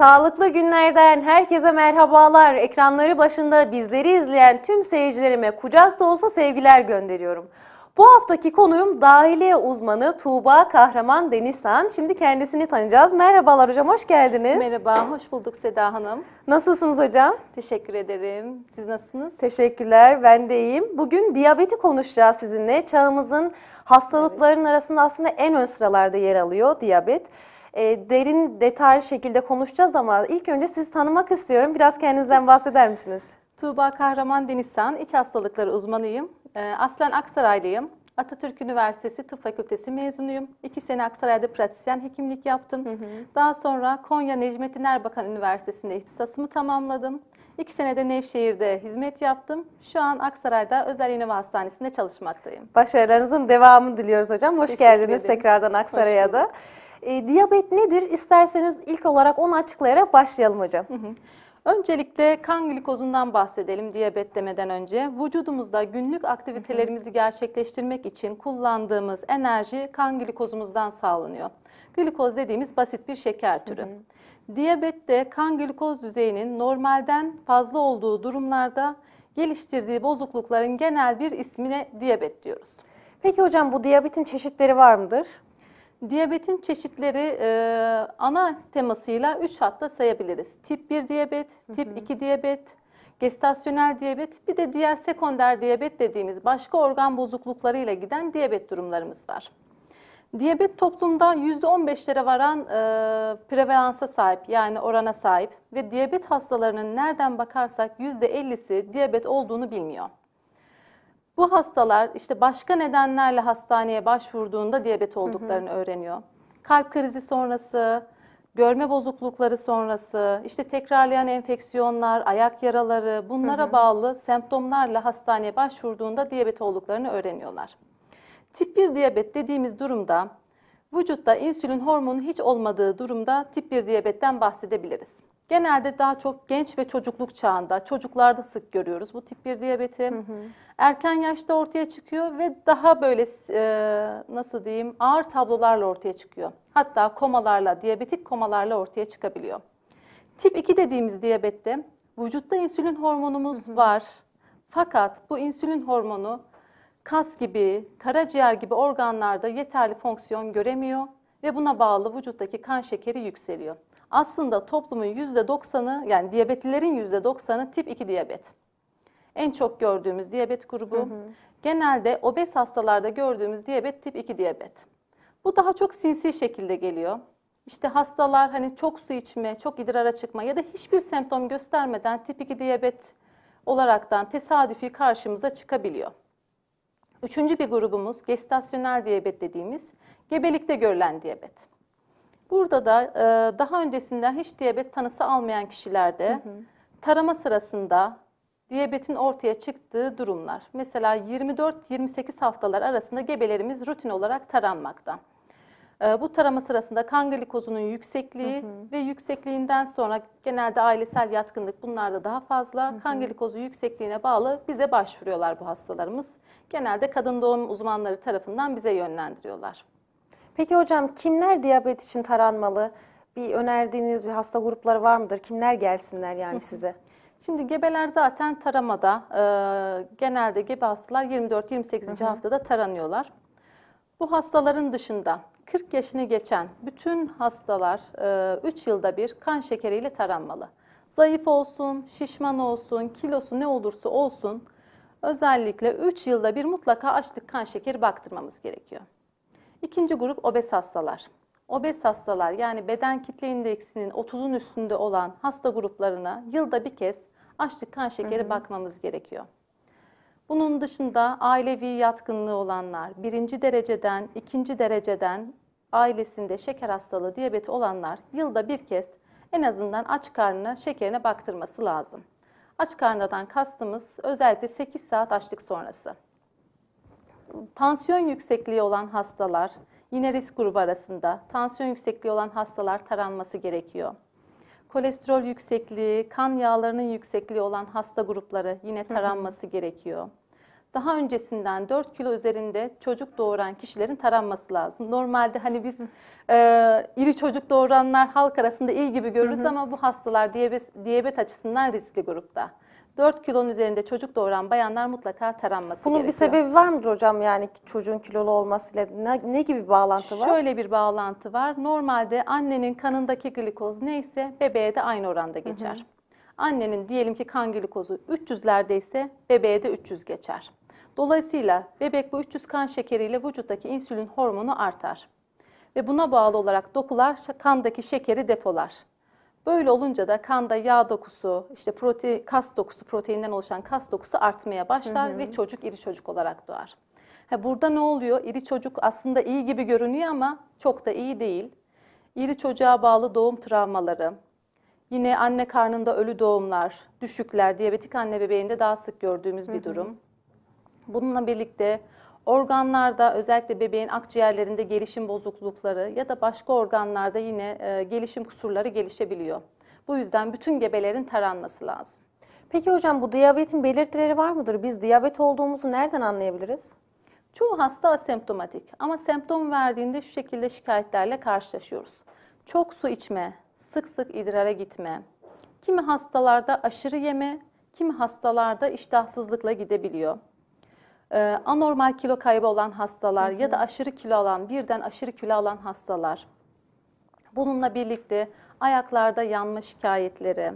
Sağlıklı günlerden herkese merhabalar. Ekranları başında bizleri izleyen tüm seyircilerime kucak dolusu sevgiler gönderiyorum. Bu haftaki konuğum dahiliye uzmanı Tuğba Kahraman Denizhan. Şimdi kendisini tanıyacağız. Merhabalar hocam, hoş geldiniz. Merhaba, hoş bulduk Seda Hanım. Nasılsınız hocam? Teşekkür ederim. Siz nasılsınız? Teşekkürler, ben de iyiyim. Bugün diyabeti konuşacağız sizinle. Çağımızın hastalıkların evet. arasında aslında en ön sıralarda yer alıyor diyabet e, derin detaylı şekilde konuşacağız ama ilk önce sizi tanımak istiyorum. Biraz kendinizden bahseder misiniz? Tuğba Kahraman Denizsan, iç hastalıkları uzmanıyım. E, aslen Aksaraylıyım. Atatürk Üniversitesi Tıp Fakültesi mezunuyum. İki sene Aksaray'da pratisyen hekimlik yaptım. Hı hı. Daha sonra Konya Necmettin Erbakan Üniversitesi'nde ihtisasımı tamamladım. İki senede Nevşehir'de hizmet yaptım. Şu an Aksaray'da Özel Yuneva Hastanesi'nde çalışmaktayım. Başarılarınızın devamını diliyoruz hocam. Hoş Teşekkür geldiniz ederim. tekrardan Aksaray'a da. E, diyabet nedir? İsterseniz ilk olarak onu açıklayarak başlayalım hocam. Hı hı. Öncelikle kan glikozundan bahsedelim diyabet demeden önce. Vücudumuzda günlük aktivitelerimizi gerçekleştirmek için kullandığımız enerji kan glikozumuzdan sağlanıyor. Glikoz dediğimiz basit bir şeker türü. Hı hı. Diyabette kan glikoz düzeyinin normalden fazla olduğu durumlarda geliştirdiği bozuklukların genel bir ismine diyabet diyoruz. Peki hocam bu diyabetin çeşitleri var mıdır? Diyabetin çeşitleri e, ana temasıyla 3 hatta sayabiliriz. Tip 1 diyabet, tip hı hı. 2 diyabet, gestasyonel diyabet, bir de diğer sekonder diyabet dediğimiz başka organ bozukluklarıyla giden diyabet durumlarımız var. Diyabet toplumda %15'lere varan e, prevalansa sahip yani orana sahip ve diyabet hastalarının nereden bakarsak %50'si diyabet olduğunu bilmiyor. Bu hastalar işte başka nedenlerle hastaneye başvurduğunda diyabet olduklarını hı hı. öğreniyor. Kalp krizi sonrası, görme bozuklukları sonrası, işte tekrarlayan enfeksiyonlar, ayak yaraları bunlara hı hı. bağlı semptomlarla hastaneye başvurduğunda diyabet olduklarını öğreniyorlar. Tip 1 diyabet dediğimiz durumda vücutta insülin hormonu hiç olmadığı durumda tip 1 diyabetten bahsedebiliriz. Genelde daha çok genç ve çocukluk çağında çocuklarda sık görüyoruz bu tip 1 diyabeti. Hı hı. Erken yaşta ortaya çıkıyor ve daha böyle e, nasıl diyeyim ağır tablolarla ortaya çıkıyor. Hatta komalarla, diyabetik komalarla ortaya çıkabiliyor. Tip 2 dediğimiz diyabette vücutta insülin hormonumuz hı hı. var. Fakat bu insülin hormonu kas gibi, karaciğer gibi organlarda yeterli fonksiyon göremiyor ve buna bağlı vücuttaki kan şekeri yükseliyor aslında toplumun %90'ı yani diyabetlilerin %90'ı tip 2 diyabet. En çok gördüğümüz diyabet grubu. Hı hı. Genelde obez hastalarda gördüğümüz diyabet tip 2 diyabet. Bu daha çok sinsi şekilde geliyor. İşte hastalar hani çok su içme, çok idrara çıkma ya da hiçbir semptom göstermeden tip 2 diyabet olaraktan tesadüfi karşımıza çıkabiliyor. Üçüncü bir grubumuz gestasyonel diyabet dediğimiz gebelikte görülen diyabet. Burada da e, daha öncesinden hiç diyabet tanısı almayan kişilerde hı hı. tarama sırasında diyabetin ortaya çıktığı durumlar. Mesela 24-28 haftalar arasında gebelerimiz rutin olarak taranmakta. E, bu tarama sırasında kan glikozunun yüksekliği hı hı. ve yüksekliğinden sonra genelde ailesel yatkınlık bunlarda daha fazla. Hı hı. Kan glikozu yüksekliğine bağlı bize başvuruyorlar bu hastalarımız. Genelde kadın doğum uzmanları tarafından bize yönlendiriyorlar. Peki hocam kimler diyabet için taranmalı? Bir önerdiğiniz bir hasta grupları var mıdır? Kimler gelsinler yani size? Şimdi gebeler zaten taramada e, genelde gebe hastalar 24-28. haftada taranıyorlar. Bu hastaların dışında 40 yaşını geçen bütün hastalar e, 3 yılda bir kan şekeriyle taranmalı. Zayıf olsun, şişman olsun, kilosu ne olursa olsun özellikle 3 yılda bir mutlaka açlık kan şekeri baktırmamız gerekiyor. İkinci grup obez hastalar. Obez hastalar yani beden kitle indeksinin 30'un üstünde olan hasta gruplarına yılda bir kez açlık kan şekeri hı hı. bakmamız gerekiyor. Bunun dışında ailevi yatkınlığı olanlar, birinci dereceden, ikinci dereceden ailesinde şeker hastalığı, diyabeti olanlar yılda bir kez en azından aç karnına şekerine baktırması lazım. Aç karnadan kastımız özellikle 8 saat açlık sonrası tansiyon yüksekliği olan hastalar, yine risk grubu arasında tansiyon yüksekliği olan hastalar taranması gerekiyor. Kolesterol yüksekliği, kan yağlarının yüksekliği olan hasta grupları yine taranması gerekiyor. Daha öncesinden 4 kilo üzerinde çocuk doğuran kişilerin taranması lazım. Normalde hani biz e, iri çocuk doğuranlar halk arasında iyi gibi görürüz ama bu hastalar diyabet, diyabet açısından riskli grupta. 4 kilonun üzerinde çocuk doğuran bayanlar mutlaka taranması Bunun gerekiyor. Bunun bir sebebi var mıdır hocam yani çocuğun kilolu olmasıyla ne, ne gibi bir bağlantı var? Şöyle bir bağlantı var. Normalde annenin kanındaki glikoz neyse bebeğe de aynı oranda geçer. Hı hı. Annenin diyelim ki kan glikozu 300'lerde ise bebeğe de 300 geçer. Dolayısıyla bebek bu 300 kan şekeriyle vücuttaki insülin hormonu artar. Ve buna bağlı olarak dokular kandaki şekeri depolar. Böyle olunca da kanda yağ dokusu, işte prote, kas dokusu, proteinden oluşan kas dokusu artmaya başlar hı hı. ve çocuk iri çocuk olarak doğar. Ha, burada ne oluyor? İri çocuk aslında iyi gibi görünüyor ama çok da iyi değil. İri çocuğa bağlı doğum travmaları, yine anne karnında ölü doğumlar, düşükler, diyabetik anne bebeğinde daha sık gördüğümüz bir durum. Bununla birlikte Organlarda özellikle bebeğin akciğerlerinde gelişim bozuklukları ya da başka organlarda yine e, gelişim kusurları gelişebiliyor. Bu yüzden bütün gebelerin taranması lazım. Peki hocam bu diyabetin belirtileri var mıdır? Biz diyabet olduğumuzu nereden anlayabiliriz? Çoğu hasta asemptomatik ama semptom verdiğinde şu şekilde şikayetlerle karşılaşıyoruz. Çok su içme, sık sık idrara gitme, kimi hastalarda aşırı yeme, kimi hastalarda iştahsızlıkla gidebiliyor e, anormal kilo kaybı olan hastalar hı hı. ya da aşırı kilo alan birden aşırı kilo alan hastalar. Bununla birlikte ayaklarda yanma şikayetleri,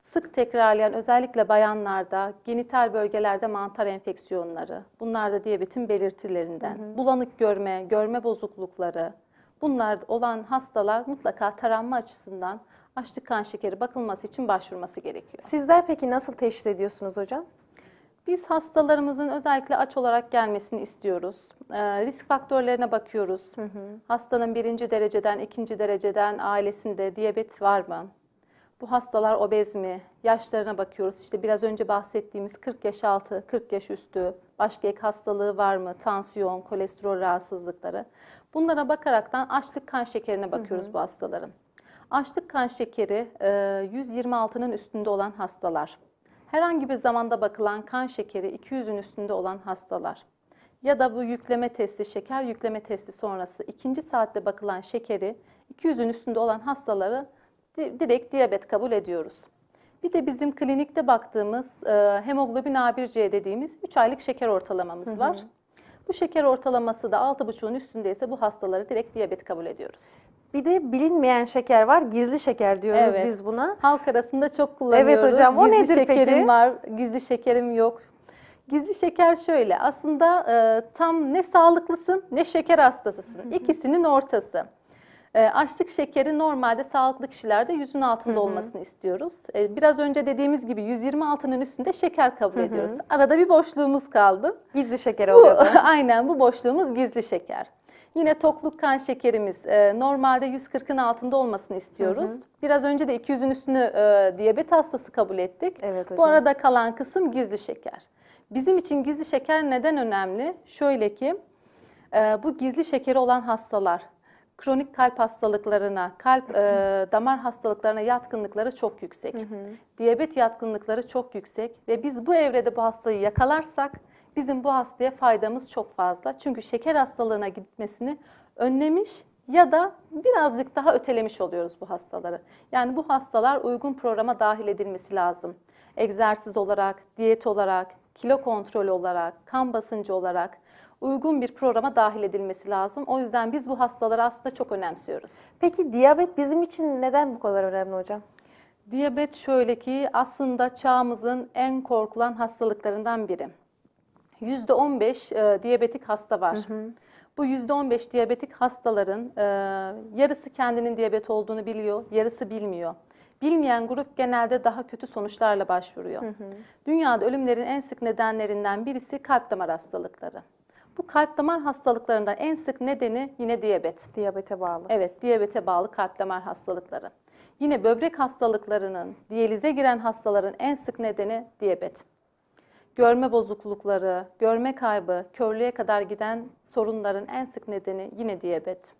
sık tekrarlayan özellikle bayanlarda genital bölgelerde mantar enfeksiyonları, bunlar da diyabetin belirtilerinden, hı hı. bulanık görme, görme bozuklukları, bunlar olan hastalar mutlaka taranma açısından açlık kan şekeri bakılması için başvurması gerekiyor. Sizler peki nasıl teşhis ediyorsunuz hocam? Biz hastalarımızın özellikle aç olarak gelmesini istiyoruz. Ee, risk faktörlerine bakıyoruz. Hı hı. Hastanın birinci dereceden, ikinci dereceden ailesinde diyabet var mı? Bu hastalar obez mi? Yaşlarına bakıyoruz. İşte biraz önce bahsettiğimiz 40 yaş altı, 40 yaş üstü, başka ek hastalığı var mı? Tansiyon, kolesterol rahatsızlıkları. Bunlara bakaraktan açlık kan şekerine bakıyoruz hı hı. bu hastaların. Açlık kan şekeri 126'nın e, üstünde olan hastalar herhangi bir zamanda bakılan kan şekeri 200'ün üstünde olan hastalar ya da bu yükleme testi şeker yükleme testi sonrası ikinci saatte bakılan şekeri 200'ün üstünde olan hastaları direkt diyabet kabul ediyoruz. Bir de bizim klinikte baktığımız e, hemoglobin A1C dediğimiz 3 aylık şeker ortalamamız hı hı. var. Bu şeker ortalaması da 6,5'un üstündeyse bu hastaları direkt diyabet kabul ediyoruz. Bir de bilinmeyen şeker var. Gizli şeker diyoruz Evet. biz buna. Halk arasında çok kullanıyoruz. Evet hocam, o Gizli nedir şekerim peki? var, gizli şekerim yok. Gizli şeker şöyle aslında e, tam ne sağlıklısın ne şeker hastasısın. İkisinin ortası. Ee, açlık şekeri normalde sağlıklı kişilerde yüzün altında Hı -hı. olmasını istiyoruz. E, biraz önce dediğimiz gibi 126'nın üstünde şeker kabul Hı -hı. ediyoruz. Arada bir boşluğumuz kaldı. Gizli şeker oluyor. aynen bu boşluğumuz gizli şeker. Yine tokluk kan şekerimiz e, normalde 140'ın altında olmasını istiyoruz. Hı hı. Biraz önce de 200'ün üstünü e, diyabet hastası kabul ettik. Evet hocam. Bu arada kalan kısım gizli şeker. Bizim için gizli şeker neden önemli? Şöyle ki e, bu gizli şekeri olan hastalar kronik kalp hastalıklarına, kalp e, damar hastalıklarına yatkınlıkları çok yüksek. Diyabet yatkınlıkları çok yüksek ve biz bu evrede bu hastayı yakalarsak bizim bu hastaya faydamız çok fazla. Çünkü şeker hastalığına gitmesini önlemiş ya da birazcık daha ötelemiş oluyoruz bu hastaları. Yani bu hastalar uygun programa dahil edilmesi lazım. Egzersiz olarak, diyet olarak, kilo kontrolü olarak, kan basıncı olarak, uygun bir programa dahil edilmesi lazım. O yüzden biz bu hastaları aslında çok önemsiyoruz. Peki diyabet bizim için neden bu kadar önemli hocam? Diyabet şöyle ki aslında çağımızın en korkulan hastalıklarından biri. %15 e, diyabetik hasta var. Hı hı. Bu %15 diyabetik hastaların e, yarısı kendinin diyabet olduğunu biliyor, yarısı bilmiyor. Bilmeyen grup genelde daha kötü sonuçlarla başvuruyor. Hı hı. Dünyada ölümlerin en sık nedenlerinden birisi kalp damar hastalıkları. Bu kalp damar hastalıklarından en sık nedeni yine diyabet. Diyabete bağlı. Evet, diyabete bağlı kalp damar hastalıkları. Yine böbrek hastalıklarının, diyalize giren hastaların en sık nedeni diyabet. Görme bozuklukları, görme kaybı, körlüğe kadar giden sorunların en sık nedeni yine diyabet.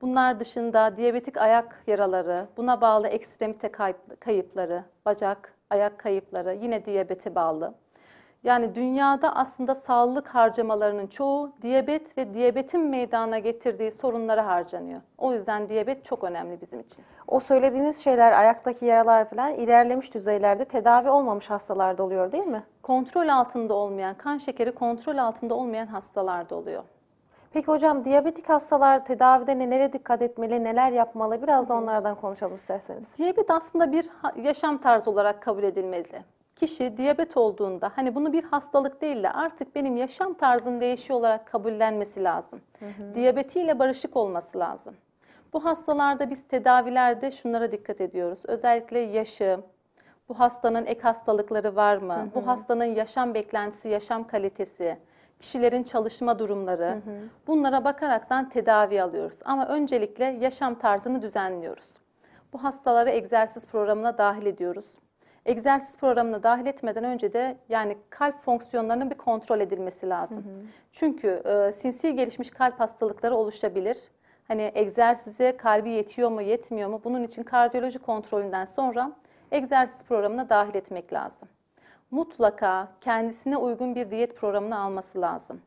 Bunlar dışında diyabetik ayak yaraları, buna bağlı ekstremite kayıpları, bacak, ayak kayıpları yine diyabete bağlı. Yani dünyada aslında sağlık harcamalarının çoğu diyabet ve diyabetin meydana getirdiği sorunlara harcanıyor. O yüzden diyabet çok önemli bizim için. O söylediğiniz şeyler ayaktaki yaralar falan ilerlemiş düzeylerde tedavi olmamış hastalarda oluyor değil mi? Kontrol altında olmayan, kan şekeri kontrol altında olmayan hastalarda oluyor. Peki hocam diyabetik hastalar tedavide nelere dikkat etmeli, neler yapmalı? Biraz da onlardan konuşalım isterseniz. Diyabet aslında bir yaşam tarzı olarak kabul edilmeli kişi diyabet olduğunda hani bunu bir hastalık değil de artık benim yaşam tarzım değişiyor olarak kabullenmesi lazım. Diyabetiyle barışık olması lazım. Bu hastalarda biz tedavilerde şunlara dikkat ediyoruz. Özellikle yaşı, bu hastanın ek hastalıkları var mı? Hı hı. Bu hastanın yaşam beklentisi, yaşam kalitesi, kişilerin çalışma durumları. Hı hı. Bunlara bakaraktan tedavi alıyoruz. Ama öncelikle yaşam tarzını düzenliyoruz. Bu hastaları egzersiz programına dahil ediyoruz egzersiz programına dahil etmeden önce de yani kalp fonksiyonlarının bir kontrol edilmesi lazım. Hı hı. Çünkü e, sinsi gelişmiş kalp hastalıkları oluşabilir. Hani egzersize kalbi yetiyor mu yetmiyor mu bunun için kardiyoloji kontrolünden sonra egzersiz programına dahil etmek lazım. Mutlaka kendisine uygun bir diyet programını alması lazım.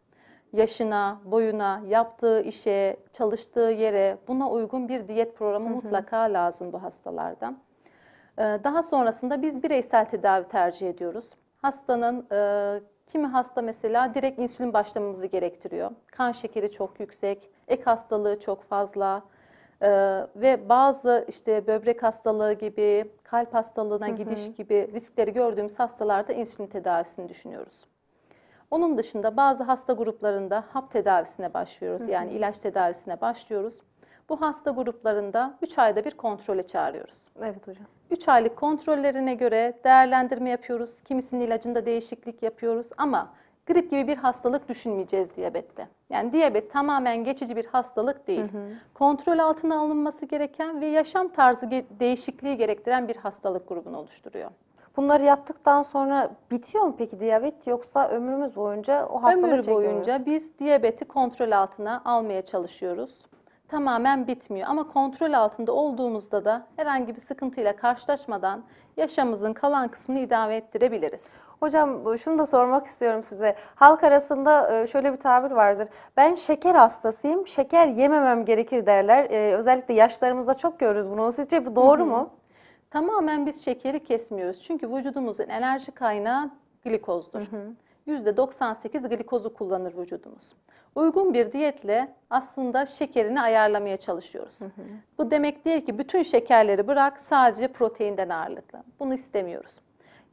Yaşına, boyuna, yaptığı işe, çalıştığı yere buna uygun bir diyet programı hı hı. mutlaka lazım bu hastalarda. Ee, daha sonrasında biz bireysel tedavi tercih ediyoruz. Hastanın e, kimi hasta mesela direkt insülin başlamamızı gerektiriyor. Kan şekeri çok yüksek, ek hastalığı çok fazla e, ve bazı işte böbrek hastalığı gibi, kalp hastalığına hı hı. gidiş gibi riskleri gördüğümüz hastalarda insülin tedavisini düşünüyoruz. Onun dışında bazı hasta gruplarında hap tedavisine başlıyoruz. Hı hı. Yani ilaç tedavisine başlıyoruz. Bu hasta gruplarında 3 ayda bir kontrole çağırıyoruz. Evet hocam. 3 aylık kontrollerine göre değerlendirme yapıyoruz. Kimisinin ilacında değişiklik yapıyoruz ama grip gibi bir hastalık düşünmeyeceğiz diyabette. Yani diyabet tamamen geçici bir hastalık değil. Hı hı. Kontrol altına alınması gereken ve yaşam tarzı değişikliği gerektiren bir hastalık grubunu oluşturuyor. Bunları yaptıktan sonra bitiyor mu peki diyabet yoksa ömrümüz boyunca o hastalığı Ömür çekiyoruz? boyunca biz diyabeti kontrol altına almaya çalışıyoruz tamamen bitmiyor. Ama kontrol altında olduğumuzda da herhangi bir sıkıntıyla karşılaşmadan yaşamımızın kalan kısmını idame ettirebiliriz. Hocam şunu da sormak istiyorum size. Halk arasında e, şöyle bir tabir vardır. Ben şeker hastasıyım, şeker yememem gerekir derler. E, özellikle yaşlarımızda çok görürüz bunu. Sizce bu doğru mu? Tamamen biz şekeri kesmiyoruz. Çünkü vücudumuzun enerji kaynağı glikozdur. %98 glikozu kullanır vücudumuz uygun bir diyetle aslında şekerini ayarlamaya çalışıyoruz. Hı hı. Bu demek değil ki bütün şekerleri bırak sadece proteinden ağırlıklı. Bunu istemiyoruz.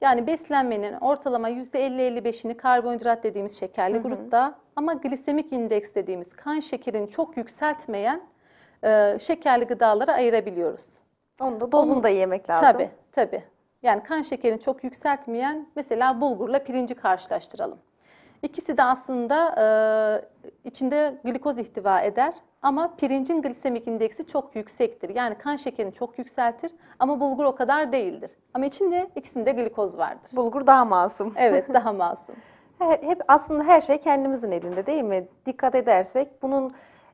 Yani beslenmenin ortalama %50-55'ini karbonhidrat dediğimiz şekerli hı hı. grupta ama glisemik indeks dediğimiz kan şekerini çok yükseltmeyen e, şekerli gıdalara ayırabiliyoruz. Onu da dozunda Onu, yemek lazım. Tabii tabii. Yani kan şekerini çok yükseltmeyen mesela bulgurla pirinci karşılaştıralım. İkisi de aslında e, içinde glikoz ihtiva eder ama pirincin glisemik indeksi çok yüksektir. Yani kan şekerini çok yükseltir ama bulgur o kadar değildir. Ama içinde ikisinde glikoz vardır. Bulgur daha masum. Evet daha masum. Hep aslında her şey kendimizin elinde değil mi? Dikkat edersek bunun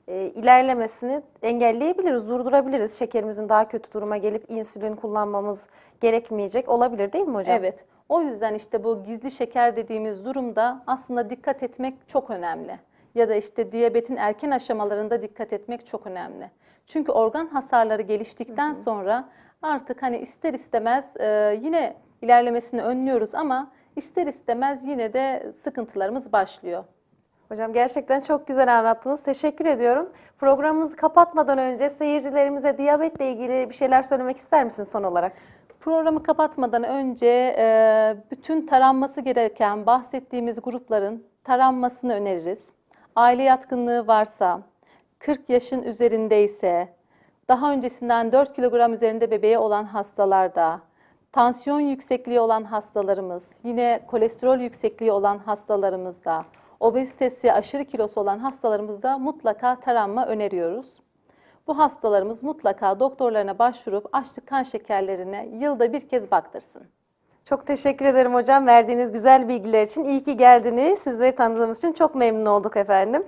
e, ilerlemesini engelleyebiliriz, durdurabiliriz. Şekerimizin daha kötü duruma gelip insülin kullanmamız gerekmeyecek olabilir değil mi hocam? Evet. O yüzden işte bu gizli şeker dediğimiz durumda aslında dikkat etmek çok önemli. Ya da işte diyabetin erken aşamalarında dikkat etmek çok önemli. Çünkü organ hasarları geliştikten hı hı. sonra artık hani ister istemez e, yine ilerlemesini önlüyoruz ama ister istemez yine de sıkıntılarımız başlıyor. Hocam gerçekten çok güzel anlattınız. Teşekkür ediyorum. Programımızı kapatmadan önce seyircilerimize diyabetle ilgili bir şeyler söylemek ister misin son olarak? Programı kapatmadan önce e, bütün taranması gereken bahsettiğimiz grupların taranmasını öneririz. Aile yatkınlığı varsa, 40 yaşın üzerindeyse, daha öncesinden 4 kilogram üzerinde bebeği olan hastalarda, tansiyon yüksekliği olan hastalarımız, yine kolesterol yüksekliği olan hastalarımızda, obezitesi, aşırı kilosu olan hastalarımızda mutlaka taranma öneriyoruz. Bu hastalarımız mutlaka doktorlarına başvurup açlık kan şekerlerine yılda bir kez baktırsın. Çok teşekkür ederim hocam verdiğiniz güzel bilgiler için. İyi ki geldiniz. Sizleri tanıdığımız için çok memnun olduk efendim.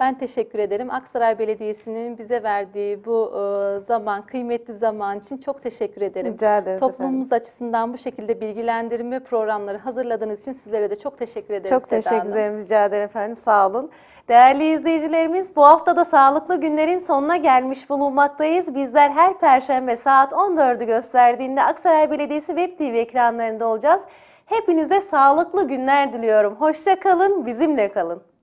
Ben teşekkür ederim. Aksaray Belediyesi'nin bize verdiği bu e, zaman, kıymetli zaman için çok teşekkür ederim. Rica ederiz Toplumumuz efendim. açısından bu şekilde bilgilendirme programları hazırladığınız için sizlere de çok teşekkür ederim. Çok Seda teşekkür ederim. Rica ederim efendim. Sağ olun. Değerli izleyicilerimiz bu haftada sağlıklı günlerin sonuna gelmiş bulunmaktayız. Bizler her perşembe saat 14'ü gösterdiğinde Aksaray Belediyesi Web TV ekranlarında olacağız. Hepinize sağlıklı günler diliyorum. Hoşça kalın, bizimle kalın.